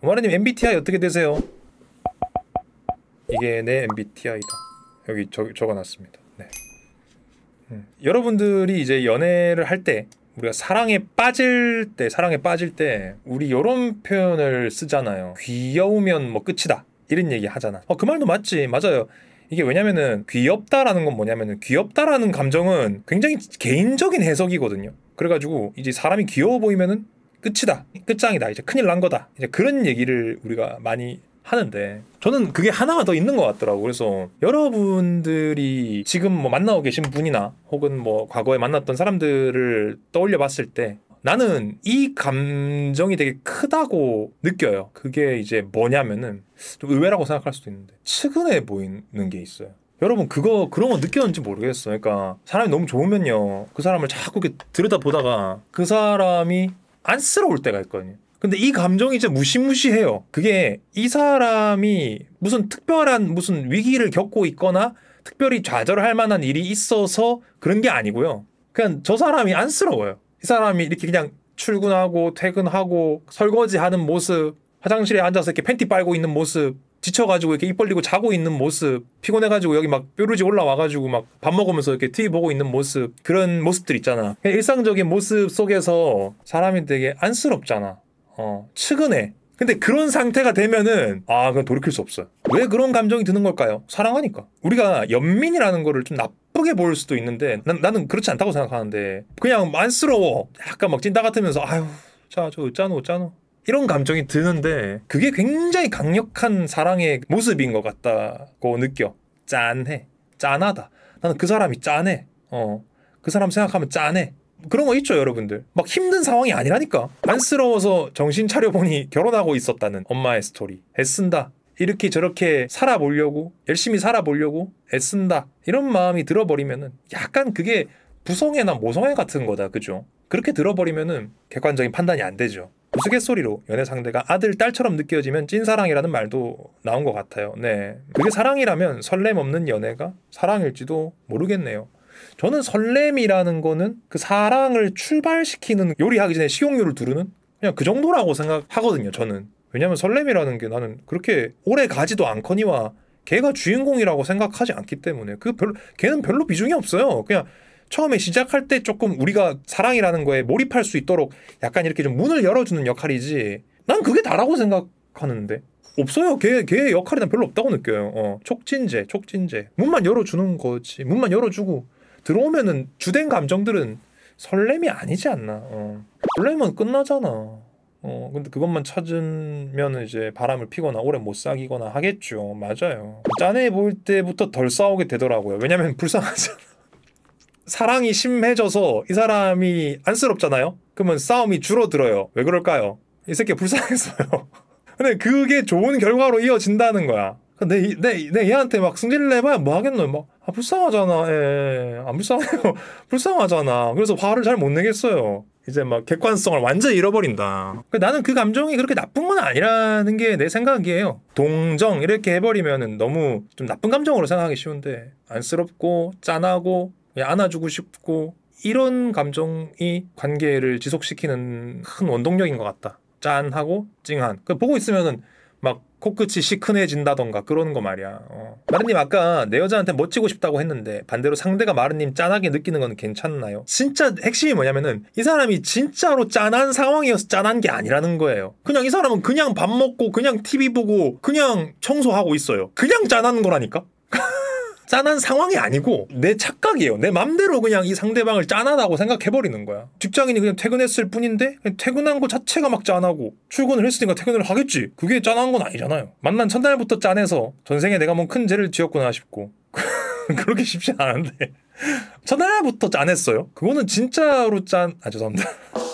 마하님 MBTI 어떻게 되세요? 이게 내 MBTI다. 여기 적, 적어놨습니다. 네. 음. 여러분들이 이제 연애를 할 때 우리가 사랑에 빠질 때 사랑에 빠질 때 우리 이런 표현을 쓰잖아요. 귀여우면 뭐 끝이다 이런 얘기 하잖아. 어, 그 말도 맞지 맞아요. 이게 왜냐면은 귀엽다라는 건 뭐냐면은 귀엽다라는 감정은 굉장히 개인적인 해석이거든요. 그래가지고 이제 사람이 귀여워 보이면은 끝이다. 끝장이다. 이제 큰일 난 거다. 이제 그런 얘기를 우리가 많이 하는데 저는 그게 하나가 더 있는 것같더라고 그래서 여러분들이 지금 뭐 만나고 계신 분이나 혹은 뭐 과거에 만났던 사람들을 떠올려 봤을 때 나는 이 감정이 되게 크다고 느껴요. 그게 이제 뭐냐면은 좀 의외라고 생각할 수도 있는데 측은해 보이는 게 있어요. 여러분 그거 그런 거 느꼈는지 모르겠어. 요 그러니까 사람이 너무 좋으면요 그 사람을 자꾸 이렇게 들여다 보다가 그 사람이 안쓰러울 때가 있거든요. 근데 이 감정이 진짜 무시무시해요. 그게 이 사람이 무슨 특별한 무슨 위기를 겪고 있거나 특별히 좌절할 만한 일이 있어서 그런 게 아니고요. 그냥 저 사람이 안쓰러워요. 이 사람이 이렇게 그냥 출근하고 퇴근하고 설거지하는 모습, 화장실에 앉아서 이렇게 팬티 빨고 있는 모습, 지쳐가지고 이렇게 입 벌리고 자고 있는 모습, 피곤해가지고 여기 막 뾰루지 올라와가지고 막 밥 먹으면서 이렇게 TV 보고 있는 모습, 그런 모습들 있잖아. 일상적인 모습 속에서 사람이 되게 안쓰럽잖아. 어, 측은해. 근데 그런 상태가 되면은 아 그건 돌이킬 수 없어요 왜 그런 감정이 드는 걸까요 사랑하니까 우리가 연민이라는 거를 좀 나쁘게 볼 수도 있는데 난, 나는 그렇지 않다고 생각하는데 그냥 안쓰러워 약간 막 찐따 같으면서 아유 자저 어쩌노 어쩌노 이런 감정이 드는데 그게 굉장히 강력한 사랑의 모습인 것 같다고 느껴. 짠해. 짠하다. 나는 그 사람이 짠해. 어. 그 사람 생각하면 짠해. 그런 거 있죠, 여러분들. 막 힘든 상황이 아니라니까. 안쓰러워서 정신 차려보니 결혼하고 있었다는 엄마의 스토리. 애쓴다. 이렇게 저렇게 살아보려고, 열심히 살아보려고 애쓴다. 이런 마음이 들어버리면은 약간 그게 부성애나 모성애 같은 거다. 그죠? 그렇게 들어버리면은 객관적인 판단이 안 되죠. 우스갯소리로 연애 상대가 아들, 딸처럼 느껴지면 찐사랑이라는 말도 나온 것 같아요. 네. 그게 사랑이라면 설렘 없는 연애가 사랑일지도 모르겠네요. 저는 설렘이라는 거는 그 사랑을 출발시키는 요리하기 전에 식용유를 두르는 그냥 그 정도라고 생각하거든요, 저는. 왜냐면 설렘이라는 게 나는 그렇게 오래 가지도 않거니와 걔가 주인공이라고 생각하지 않기 때문에 그 별로 걔는 별로 비중이 없어요. 그냥 처음에 시작할 때 조금 우리가 사랑이라는 거에 몰입할 수 있도록 약간 이렇게 좀 문을 열어주는 역할이지 난 그게 다라고 생각하는데 없어요. 걔, 걔의 역할이 난 별로 없다고 느껴요. 어, 촉진제, 촉진제. 문만 열어주는 거지. 문만 열어주고 들어오면은 주된 감정들은 설렘이 아니지 않나. 어. 설렘은 끝나잖아. 어, 근데 그것만 찾으면 이제 바람을 피거나 오래 못 사귀거나 하겠죠. 맞아요. 그 짠해 보일 때부터 덜 싸우게 되더라고요. 왜냐면 불쌍하잖아. 사랑이 심해져서 이 사람이 안쓰럽잖아요. 그러면 싸움이 줄어들어요. 왜 그럴까요? 이 새끼 불쌍했어요. 근데 그게 좋은 결과로 이어진다는 거야. 내, 내, 내 얘한테 막 승질내봐야 뭐 하겠노? 막, 아, 불쌍하잖아. 예. 예, 예. 안 불쌍해요. 불쌍하잖아. 그래서 화를 잘 못 내겠어요. 이제 막 객관성을 완전히 잃어버린다. 그러니까 나는 그 감정이 그렇게 나쁜 건 아니라는 게 내 생각이에요. 동정 이렇게 해버리면 너무 좀 나쁜 감정으로 생각하기 쉬운데 안쓰럽고 짠하고 예, 안아주고 싶고 이런 감정이 관계를 지속시키는 큰 원동력인 것 같다. 짠하고 찡한. 그 보고 있으면은 막 코끝이 시큰해진다던가 그러는 거 말이야. 어. 마르님 아까 내 여자한테 멋지고 싶다고 했는데 반대로 상대가 마르님 짠하게 느끼는 건 괜찮나요? 진짜 핵심이 뭐냐면은 이 사람이 진짜로 짠한 상황이어서 짠한 게 아니라는 거예요. 그냥 이 사람은 그냥 밥 먹고 그냥 TV 보고 그냥 청소하고 있어요. 그냥 짠한 거라니까? 짠한 상황이 아니고 내 착각이에요. 내 맘대로 그냥 이 상대방을 짠하다고 생각해버리는 거야. 직장인이 그냥 퇴근했을 뿐인데 퇴근한 거 자체가 막 짠하고 출근을 했으니까 퇴근을 하겠지. 그게 짠한 건 아니잖아요. 만난 첫날부터 짠해서 전생에 내가 뭔 큰 죄를 지었구나 싶고 그렇게 쉽지 않은데 첫날부터 짠했어요. 그거는 진짜로 짠... 아 죄송합니다.